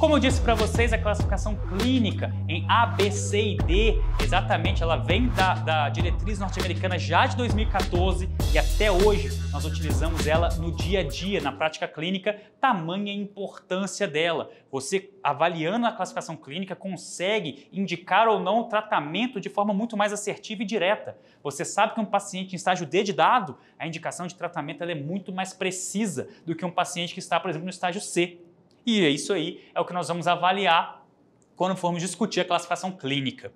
Como eu disse para vocês, a classificação clínica em A, B, C e D, exatamente, ela vem da, da diretriz norte-americana já de 2014 e até hoje nós utilizamos ela no dia a dia, na prática clínica, tamanha importância dela. Você, avaliando a classificação clínica, consegue indicar ou não o tratamento de forma muito mais assertiva e direta. Você sabe que um paciente em estágio D de dado, a indicação de tratamento é muito mais precisa do que um paciente que está, por exemplo, no estágio C. E é isso aí é o que nós vamos avaliar quando formos discutir a classificação clínica.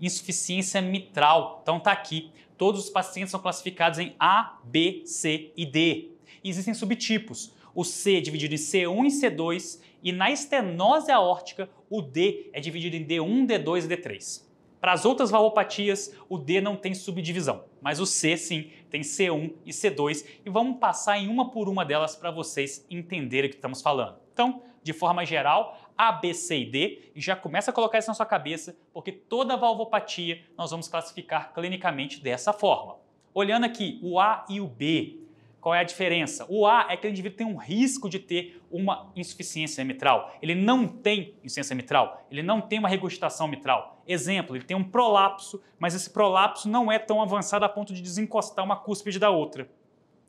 Insuficiência mitral, então tá aqui. Todos os pacientes são classificados em A, B, C e D. existem subtipos. O C é dividido em C1 e C2 e na estenose aórtica o D é dividido em D1, D2 e D3. Para as outras valvopatias, o D não tem subdivisão, mas o C sim, tem C1 e C2 e vamos passar em uma por uma delas para vocês entenderem o que estamos falando. Então, de forma geral, A, B, C e D, e já começa a colocar isso na sua cabeça, porque toda valvopatia nós vamos classificar clinicamente dessa forma. Olhando aqui o A e o B, qual é a diferença? O A é que aquele indivíduo tem um risco de ter uma insuficiência mitral. Ele não tem insuficiência mitral, ele não tem uma regurgitação mitral. Exemplo, ele tem um prolapso, mas esse prolapso não é tão avançado a ponto de desencostar uma cúspide da outra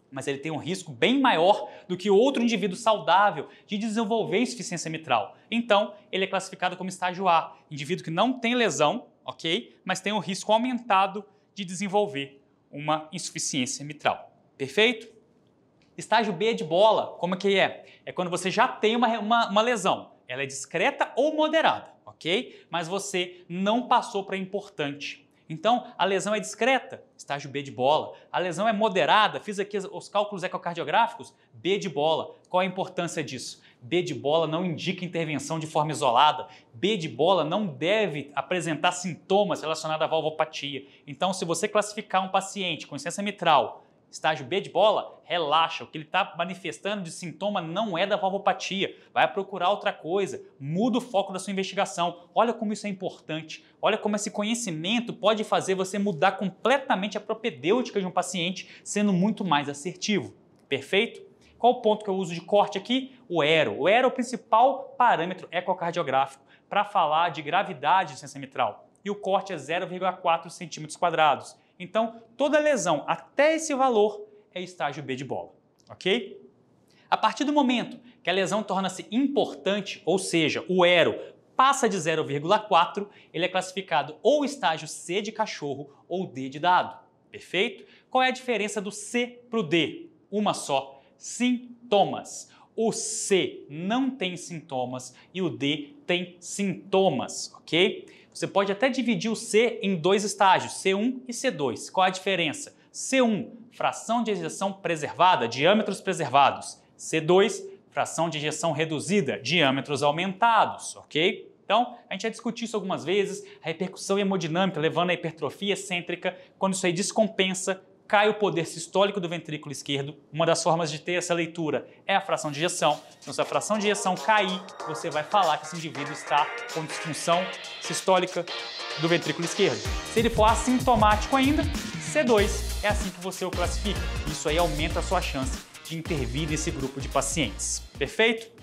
mas ele tem um risco bem maior do que outro indivíduo saudável de desenvolver insuficiência mitral. Então, ele é classificado como estágio A, indivíduo que não tem lesão, ok? Mas tem um risco aumentado de desenvolver uma insuficiência mitral. Perfeito? Estágio B é de bola, como é que é? É quando você já tem uma, uma, uma lesão. Ela é discreta ou moderada, ok? Mas você não passou para importante. Então, a lesão é discreta, estágio B é de bola. A lesão é moderada, fiz aqui os cálculos ecocardiográficos, B é de bola. Qual a importância disso? B de bola não indica intervenção de forma isolada. B de bola não deve apresentar sintomas relacionados à valvopatia. Então, se você classificar um paciente com insuficiência mitral Estágio B de bola, relaxa. O que ele está manifestando de sintoma não é da valvopatia. Vai procurar outra coisa. Muda o foco da sua investigação. Olha como isso é importante. Olha como esse conhecimento pode fazer você mudar completamente a propedêutica de um paciente, sendo muito mais assertivo. Perfeito? Qual o ponto que eu uso de corte aqui? O ERO. O ERO é o principal parâmetro ecocardiográfico para falar de gravidade ciência mitral. E o corte é 0,4 centímetros quadrados. Então, toda lesão até esse valor é estágio B de bola, ok? A partir do momento que a lesão torna-se importante, ou seja, o ero passa de 0,4, ele é classificado ou estágio C de cachorro ou D de dado. Perfeito? Qual é a diferença do C para o D? Uma só: sintomas. O C não tem sintomas e o D tem sintomas, ok? Você pode até dividir o C em dois estágios, C1 e C2. Qual a diferença? C1, fração de ejeção preservada, diâmetros preservados. C2, fração de ejeção reduzida, diâmetros aumentados, ok? Então, a gente já discutiu isso algumas vezes, a repercussão hemodinâmica levando à hipertrofia excêntrica, quando isso aí descompensa cai o poder sistólico do ventrículo esquerdo. Uma das formas de ter essa leitura é a fração de ejeção. Então, se a fração de ejeção cair, você vai falar que esse indivíduo está com disfunção sistólica do ventrículo esquerdo. Se ele for assintomático ainda, C2 é assim que você o classifica. Isso aí aumenta a sua chance de intervir nesse grupo de pacientes. Perfeito?